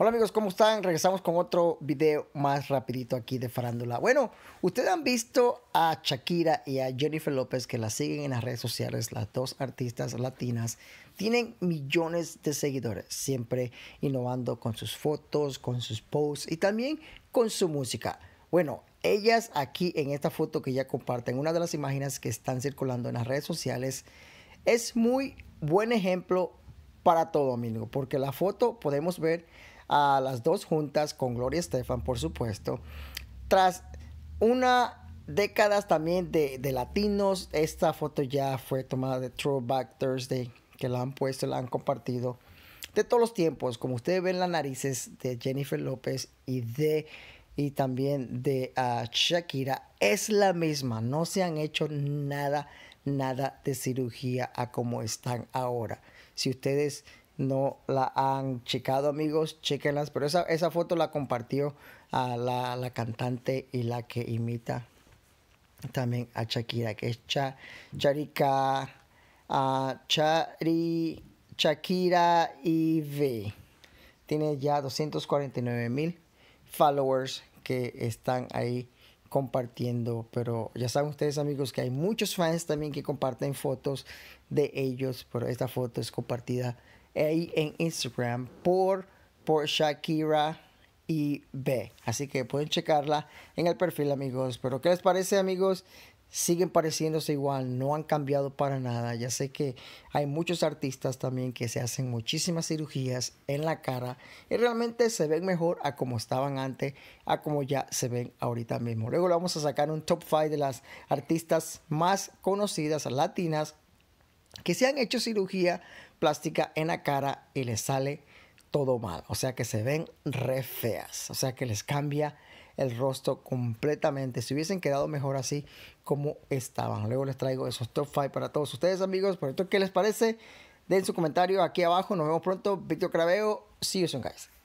Hola amigos, ¿cómo están? Regresamos con otro video más rapidito aquí de Farándula. Bueno, ustedes han visto a Shakira y a Jennifer López que la siguen en las redes sociales, las dos artistas latinas. Tienen millones de seguidores, siempre innovando con sus fotos, con sus posts y también con su música. Bueno, ellas aquí en esta foto que ya comparten, una de las imágenes que están circulando en las redes sociales, es muy buen ejemplo para todo, amigo, porque la foto podemos ver a las dos juntas con Gloria Estefan, por supuesto, tras una décadas también de, latinos. Esta foto ya fue tomada de Throwback Thursday, que la han puesto, la han compartido. De todos los tiempos, como ustedes ven las narices de Jennifer López y de y también de ah, Shakira, es la misma. No se han hecho nada, nada de cirugía a como están ahora. Si ustedes no la han checado, amigos, chequenlas. Pero esa, esa foto la compartió a la, cantante y la que imita también a Shakira, que es Cha, Charika, ah, Chari, Shakira IV. Tiene ya 249 mil followers que están ahí compartiendo, pero ya saben ustedes amigos que hay muchos fans también que comparten fotos de ellos, pero esta foto es compartida ahí en Instagram por, por Shakira y B. Así que pueden checarla en el perfil amigos, pero ¿qué les parece amigos siguen pareciéndose igual, no han cambiado para nada. Ya sé que hay muchos artistas también que se hacen muchísimas cirugías en la cara y realmente se ven mejor a como estaban antes, a como ya se ven ahorita mismo. Luego le vamos a sacar un top 5 de las artistas más conocidas latinas que se han hecho cirugía plástica en la cara y les sale todo mal, o sea que se ven re feas, o sea que les cambia el rostro completamente. Si hubiesen quedado mejor así como estaban. Luego les traigo esos top 5 para todos ustedes, amigos. Por esto, ¿qué les parece? Den su comentario aquí abajo. Nos vemos pronto. Víctor Craveo. See you soon, guys.